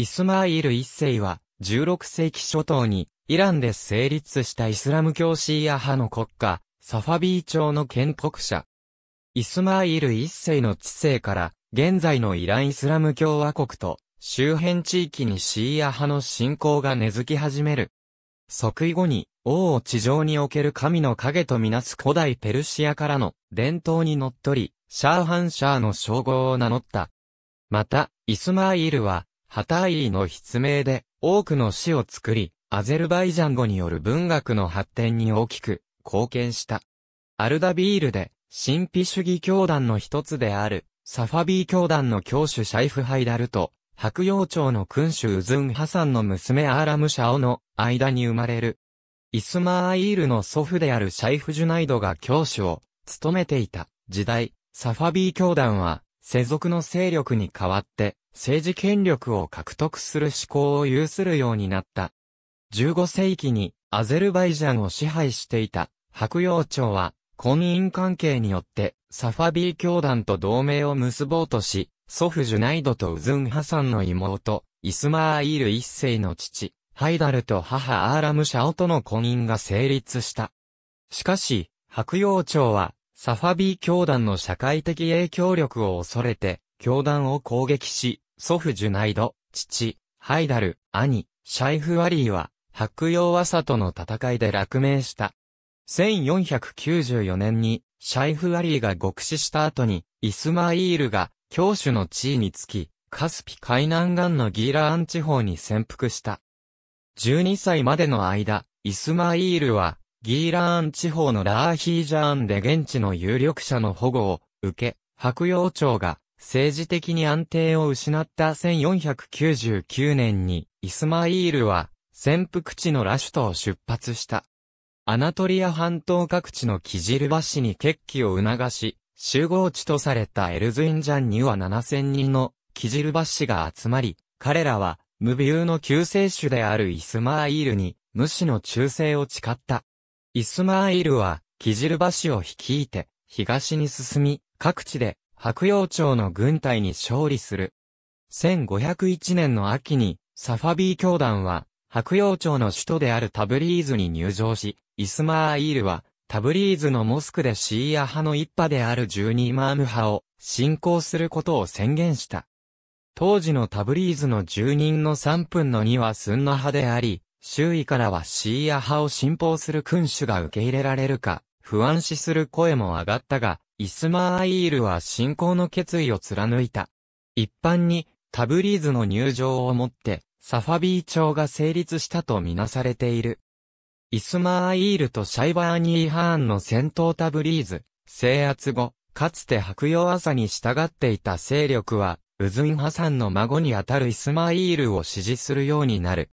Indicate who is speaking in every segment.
Speaker 1: イスマーイル一世は、16世紀初頭に、イランで成立したイスラム教シーア派の国家、サファビー朝の建国者。イスマーイル一世の知性から、現在のイランイスラム共和国と、周辺地域にシーア派の信仰が根付き始める。即位後に、王を地上における神の影とみなす古代ペルシアからの伝統に則り、シャーハンシャーの称号を名乗った。また、イスマーイルは、ハタイイーの筆名で多くの詩を作り、アゼルバイジャン語による文学の発展に大きく貢献した。アルダビールで神秘主義教団の一つであるサファビー教団の教主シャイフハイダルと白洋町の君主ウズンハサンの娘アーラムシャオの間に生まれる。イスマーイールの祖父であるシャイフジュナイドが教主を務めていた時代、サファビー教団は世俗の勢力に代わって、政治権力を獲得する思考を有するようになった。15世紀にアゼルバイジャンを支配していた白洋町は婚姻関係によってサファビー教団と同盟を結ぼうとし、祖父ジュナイドとウズンハサンの妹、イスマーイール一世の父、ハイダルと母アーラムシャオとの婚姻が成立した。しかし、白洋町はサファビー教団の社会的影響力を恐れて、教団を攻撃し、祖父ジュナイド、父、ハイダル、兄、シャイフワリーは、白洋朝との戦いで落命した。1494年に、シャイフワリーが獄死した後に、イスマイールが、教主の地位につき、カスピ海南岸のギーラーン地方に潜伏した。12歳までの間、イスマイールは、ギーラーン地方のラーヒージャーンで現地の有力者の保護を受け、白洋町が政治的に安定を失った1499年にイスマイールは潜伏地のラシュトを出発した。アナトリア半島各地のキジルバ市に決起を促し、集合地とされたエルズインジャンには7000人のキジルバ市が集まり、彼らは無病の救世主であるイスマーイールに無視の忠誠を誓った。イスマーイルは、キジル橋を率いて、東に進み、各地で、白洋町の軍隊に勝利する。1501年の秋に、サファビー教団は、白洋町の首都であるタブリーズに入場し、イスマーイルは、タブリーズのモスクでシーア派の一派である十二マーム派を信仰することを宣言した。当時のタブリーズの住人の3分の2はスンナ派であり、周囲からはシーア派を信奉する君主が受け入れられるか、不安視する声も上がったが、イスマーイールは信仰の決意を貫いた。一般に、タブリーズの入場をもって、サファビー朝が成立したとみなされている。イスマーイールとシャイバーニー・ハーンの戦闘タブリーズ、制圧後、かつて白洋朝に従っていた勢力は、ウズンハサンの孫にあたるイスマーイールを支持するようになる。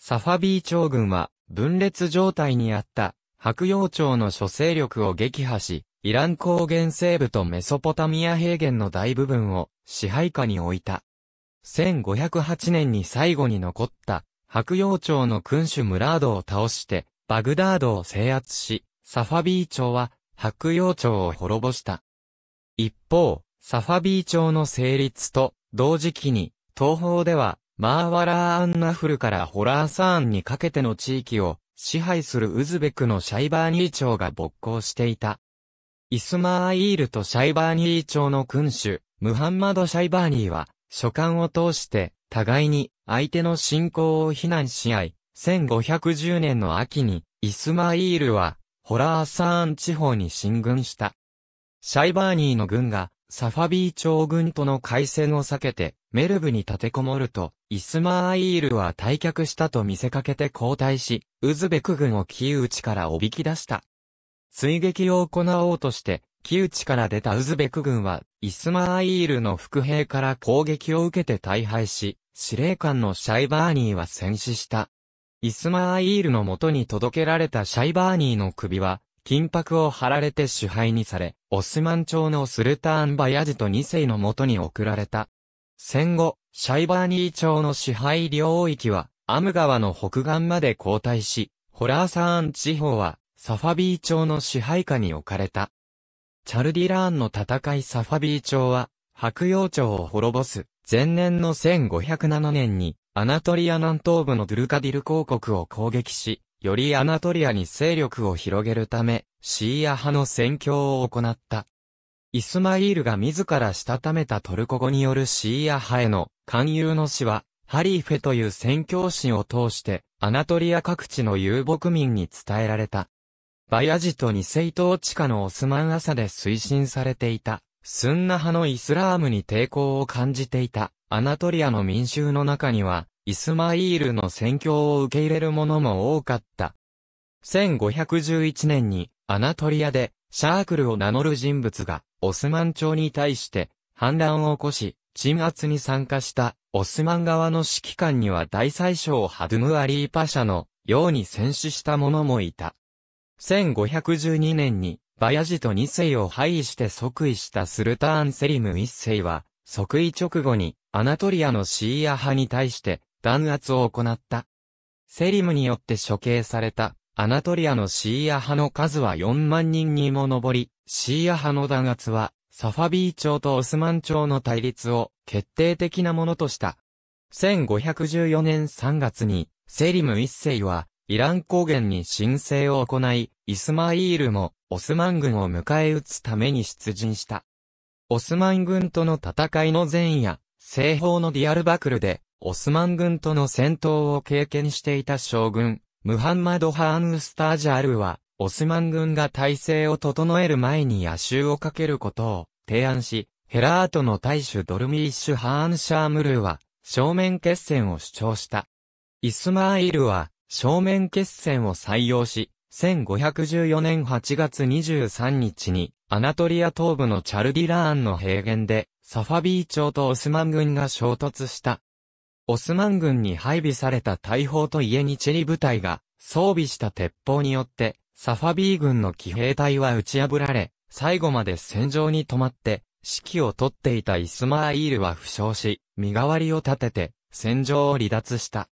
Speaker 1: サファビー朝軍は分裂状態にあった白洋町の諸勢力を撃破し、イラン高原西部とメソポタミア平原の大部分を支配下に置いた。1508年に最後に残った白洋町の君主ムラードを倒してバグダードを制圧し、サファビー朝は白洋町を滅ぼした。一方、サファビー朝の成立と同時期に東方ではマーワラーアンナフルからホラーサーンにかけての地域を支配するウズベクのシャイバーニー朝が勃興していた。イスマーイールとシャイバーニー朝の君主、ムハンマド・シャイバーニーは、書簡を通して、互いに相手の信仰を非難し合い、1510年の秋に、イスマーイールは、ホラーサーン地方に進軍した。シャイバーニーの軍が、サファビー朝軍との海戦を避けて、メルブに立てこもると、イスマーイールは退却したと見せかけて交代し、ウズベク軍をキーウチからおびき出した。追撃を行おうとして、キウチから出たウズベク軍は、イスマーイールの副兵から攻撃を受けて大敗し、司令官のシャイバーニーは戦死した。イスマーイールの元に届けられたシャイバーニーの首は、金箔を貼られて支配にされ、オスマン朝のスルターンバヤジト2世のもとに送られた。戦後、シャイバーニー朝の支配領域は、アム川の北岸まで後退し、ホラーサーン地方は、サファビー朝の支配下に置かれた。チャルディラーンの戦いサファビー朝は、白洋朝を滅ぼす、前年の1507年に、アナトリア南東部のドゥルカディル公国を攻撃し、よりアナトリアに勢力を広げるため、シーア派の宣教を行った。イスマイールが自らしたためたトルコ語によるシーア派への勧誘の死は、ハリーフェという宣教師を通して、アナトリア各地の遊牧民に伝えられた。バヤジとニセイト地下のオスマン朝で推進されていた、スンナ派のイスラームに抵抗を感じていた、アナトリアの民衆の中には、イスマイールの宣教を受け入れる者も多かった。1511年にアナトリアでシャークルを名乗る人物がオスマン朝に対して反乱を起こし、鎮圧に参加したオスマン側の指揮官には大宰相ハドゥムアリーパシャのように戦死した者もいた。1512年にバヤジと2世を廃位して即位したスルターンセリム1世は、即位直後にアナトリアのシーア派に対して弾圧を行った。セリムによって処刑された、アナトリアのシーア派の数は4万人にも上り、シーア派の弾圧は、サファビー朝とオスマン朝の対立を決定的なものとした。1514年3月に、セリム一世は、イラン高原に申請を行い、イスマイールも、オスマン軍を迎え撃つために出陣した。オスマン軍との戦いの前夜、西方のディアルバクルで、オスマン軍との戦闘を経験していた将軍、ムハンマド・ハーン・ウスタージャルは、オスマン軍が体制を整える前に野襲をかけることを提案し、ヘラートの大主ドルミッシュ・ハーン・シャームルは、正面決戦を主張した。イスマーイルは、正面決戦を採用し、1514年8月23日に、アナトリア東部のチャルディラーンの平原で、サファビー朝とオスマン軍が衝突した。オスマン軍に配備された大砲と家にチェリ部隊が装備した鉄砲によって、サファビー軍の騎兵隊は打ち破られ、最後まで戦場に止まって、指揮を取っていたイスマーイールは負傷し、身代わりを立てて、戦場を離脱した。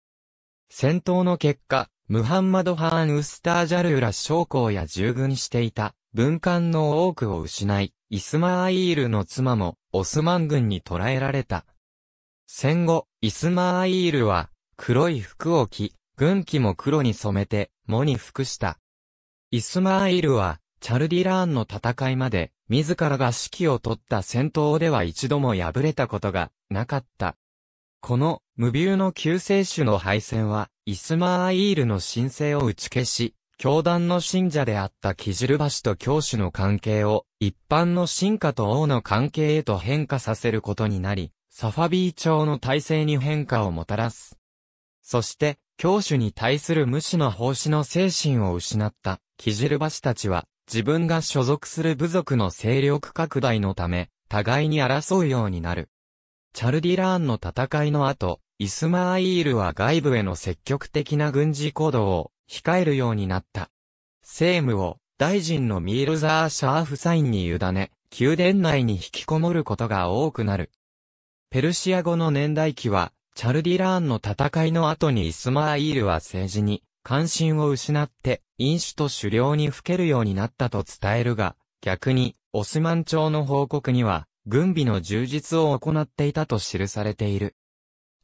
Speaker 1: 戦闘の結果、ムハンマド・ハーン・ウスタージャルーら将校や従軍していた文官の多くを失い、イスマーイールの妻もオスマン軍に捕らえられた。戦後、イスマーイールは、黒い服を着、軍旗も黒に染めて、喪に服した。イスマーイールは、チャルディラーンの戦いまで、自らが指揮を取った戦闘では一度も敗れたことがなかった。この無病の救世主の敗戦は、イスマーイールの神聖を打ち消し、教団の信者であったキジルバシと教主の関係を、一般の信家と王の関係へと変化させることになり、サファビー朝の体制に変化をもたらす。そして、教主に対する無視の奉仕の精神を失った、キジルバシたちは、自分が所属する部族の勢力拡大のため、互いに争うようになる。チャルディラーンの戦いの後、イスマーイールは外部への積極的な軍事行動を控えるようになった。政務を大臣のミールザー・シャーフサインに委ね、宮殿内に引きこもることが多くなる。ペルシア語の年代記は、チャルディラーンの戦いの後にイスマーイールは政治に関心を失って飲酒と狩猟にふけるようになったと伝えるが、逆にオスマン朝の報告には軍備の充実を行っていたと記されている。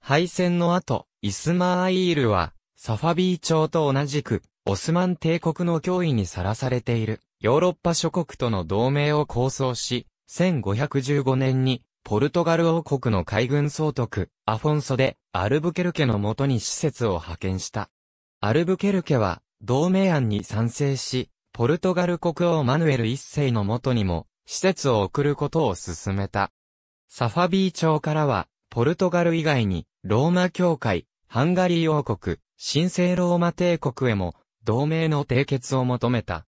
Speaker 1: 敗戦の後、イスマーイールはサファビー朝と同じくオスマン帝国の脅威にさらされているヨーロッパ諸国との同盟を構想し、1515年にポルトガル王国の海軍総督、アフォンソで、アルブケルケのもとに施設を派遣した。アルブケルケは、同盟案に賛成し、ポルトガル国王マヌエル一世のもとにも、施設を送ることを進めた。サファビー朝からは、ポルトガル以外に、ローマ教会、ハンガリー王国、神聖ローマ帝国へも、同盟の締結を求めた。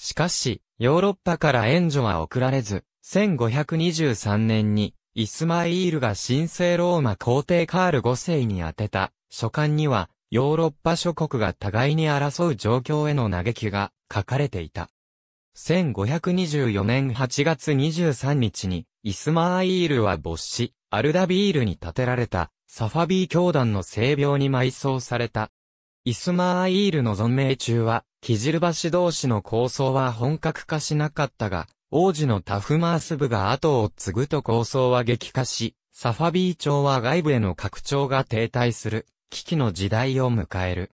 Speaker 1: しかし、ヨーロッパから援助は送られず、1523年に、イスマイールが神聖ローマ皇帝カール5世に宛てた書簡には、ヨーロッパ諸国が互いに争う状況への嘆きが書かれていた。1524年8月23日に、イスマーイールは没死、アルダビールに建てられた、サファビー教団の聖病に埋葬された。イスマーイールの存命中は、キジル橋同士の構想は本格化しなかったが、王子のタフマース部が後を継ぐと構想は激化し、サファビー町は外部への拡張が停滞する、危機の時代を迎える。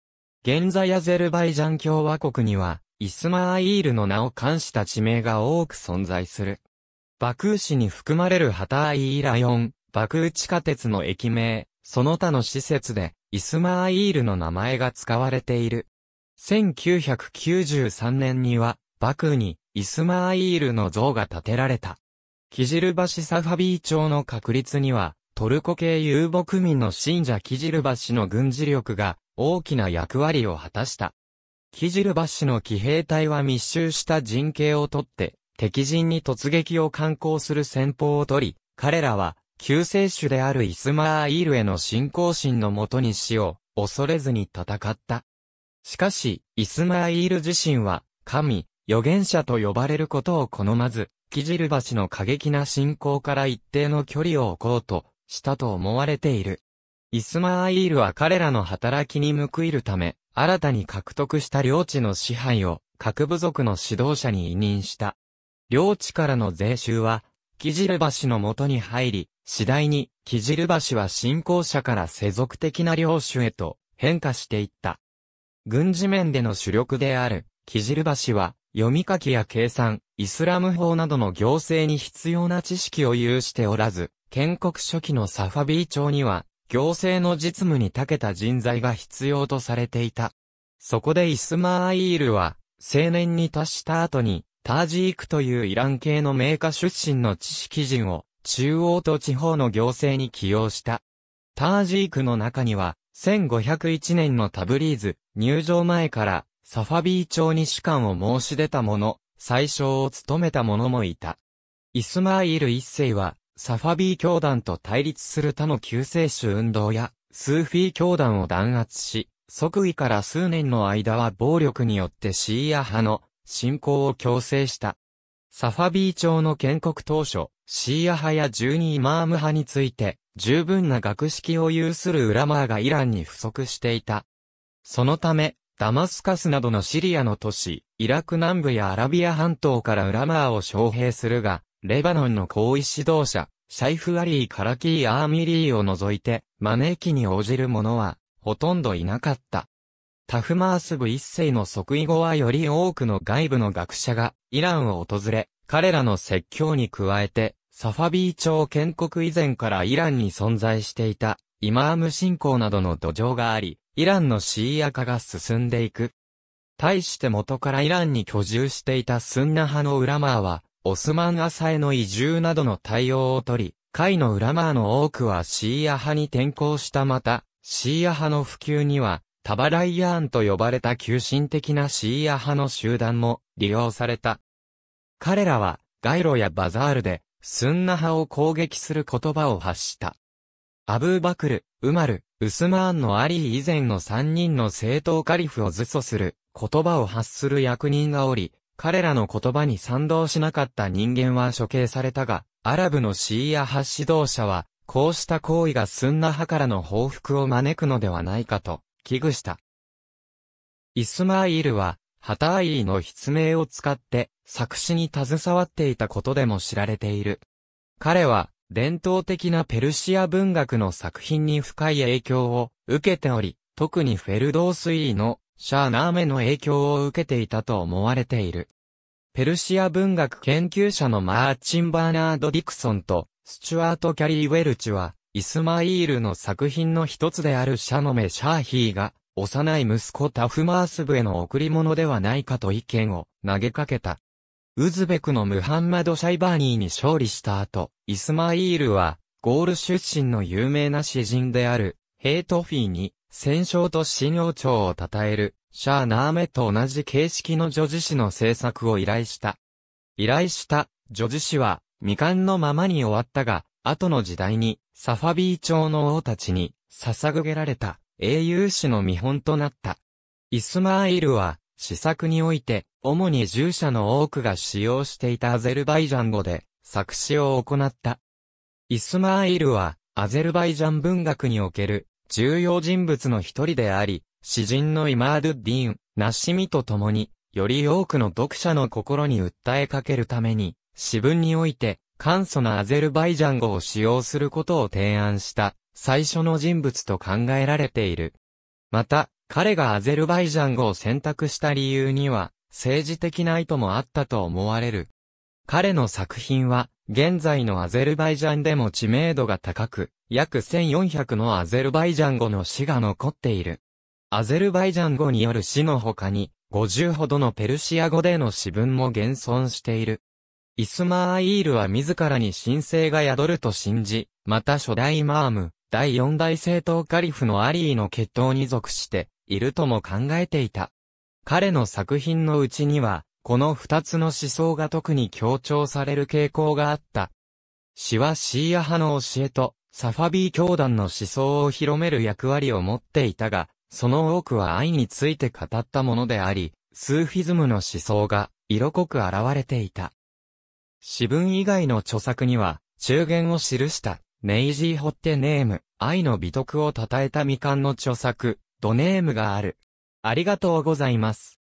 Speaker 1: 現在アゼルバイジャン共和国には、イスマアイールの名を冠した地名が多く存在する。バクー市に含まれるハターイーラヨン、バクー地下鉄の駅名、その他の施設で、イスマアイールの名前が使われている。1993年には、バクーに、イスマーイールの像が建てられた。キジルバシサファビー朝の確立には、トルコ系遊牧民の信者キジルバシの軍事力が大きな役割を果たした。キジルバシの騎兵隊は密集した陣形をとって、敵陣に突撃を観光する戦法をとり、彼らは救世主であるイスマーイールへの信仰心のもとに死を恐れずに戦った。しかし、イスマイール自身は、神、預言者と呼ばれることを好まず、キジル橋の過激な信仰から一定の距離を置こうと、したと思われている。イスマイールは彼らの働きに報いるため、新たに獲得した領地の支配を、各部族の指導者に委任した。領地からの税収は、キジル橋の元に入り、次第に、キジル橋は信仰者から世俗的な領主へと変化していった。軍事面での主力である、キジル橋は、読み書きや計算、イスラム法などの行政に必要な知識を有しておらず、建国初期のサファビー朝には、行政の実務に長けた人材が必要とされていた。そこでイスマーイールは、青年に達した後に、タージークというイラン系の名家出身の知識人を、中央と地方の行政に起用した。タージークの中には、1501年のタブリーズ、入場前から、サファビー朝に主官を申し出た者、最小を務めた者もいた。イスマイール一世は、サファビー教団と対立する他の救世主運動や、スーフィー教団を弾圧し、即位から数年の間は暴力によってシーア派の信仰を強制した。サファビー朝の建国当初、シーア派や十二イマーム派について、十分な学識を有するウラマーがイランに不足していた。そのため、ダマスカスなどのシリアの都市、イラク南部やアラビア半島からウラマーを招聘するが、レバノンの高位指導者、シャイフ・アリー・カラキー・アーミリーを除いて、招きに応じる者は、ほとんどいなかった。タフマース部一世の即位後はより多くの外部の学者が、イランを訪れ、彼らの説教に加えて、サファビー朝建国以前からイランに存在していた、イマーム信仰などの土壌があり、イランのシーア化が進んでいく。対して元からイランに居住していたスンナ派のウラマーは、オスマン朝への移住などの対応をとり、会のウラマーの多くはシーア派に転向したまた、シーア派の普及には、タバライヤーンと呼ばれた急進的なシーア派の集団も利用された。彼らは、街路やバザールで、スンナ派を攻撃する言葉を発した。アブーバクル、ウマル、ウスマーンのアリー以前の3人の正当カリフを図祖する言葉を発する役人がおり、彼らの言葉に賛同しなかった人間は処刑されたが、アラブのシーア派指導者は、こうした行為がスンナ派からの報復を招くのではないかと、危惧した。イスマイルは、ハタアイリの筆名を使って作詞に携わっていたことでも知られている。彼は伝統的なペルシア文学の作品に深い影響を受けており、特にフェルドースイーのシャーナーメの影響を受けていたと思われている。ペルシア文学研究者のマーチン・バーナード・ディクソンとスチュワート・キャリー・ウェルチは、イスマイールの作品の一つであるシャノメ・シャーヒーが幼い息子タフマースブへの贈り物ではないかと意見を投げかけた。ウズベクのムハンマド・シャイバーニーに勝利した後、イスマイールは、ゴール出身の有名な詩人である、ヘイトフィーに、戦勝と新王朝を称える、シャーナーメと同じ形式の女子詩の制作を依頼した。依頼した、女子詩は、未完のままに終わったが、後の時代に、サファビー朝の王たちに、捧げられた。英雄史の見本となった。イスマーイルは、試作において、主に従者の多くが使用していたアゼルバイジャン語で、作詞を行った。イスマーイルは、アゼルバイジャン文学における、重要人物の一人であり、詩人のイマードディーン、ナシミと共に、より多くの読者の心に訴えかけるために、詩文において、簡素なアゼルバイジャン語を使用することを提案した、最初の人物と考えられている。また、彼がアゼルバイジャン語を選択した理由には、政治的な意図もあったと思われる。彼の作品は、現在のアゼルバイジャンでも知名度が高く、約1400のアゼルバイジャン語の詩が残っている。アゼルバイジャン語による詩の他に、50ほどのペルシア語での詩文も現存している。イスマーイールは自らに神聖が宿ると信じ、また初代マーム、第四大政党カリフのアリーの血統に属しているとも考えていた。彼の作品のうちには、この二つの思想が特に強調される傾向があった。詩はシーア派の教えと、サファビー教団の思想を広める役割を持っていたが、その多くは愛について語ったものであり、スーフィズムの思想が色濃く現れていた。詩文以外の著作には、中言を記したメイジーホッテネーム、愛の美徳を称えたみかんの著作、ドネームがある。ありがとうございます。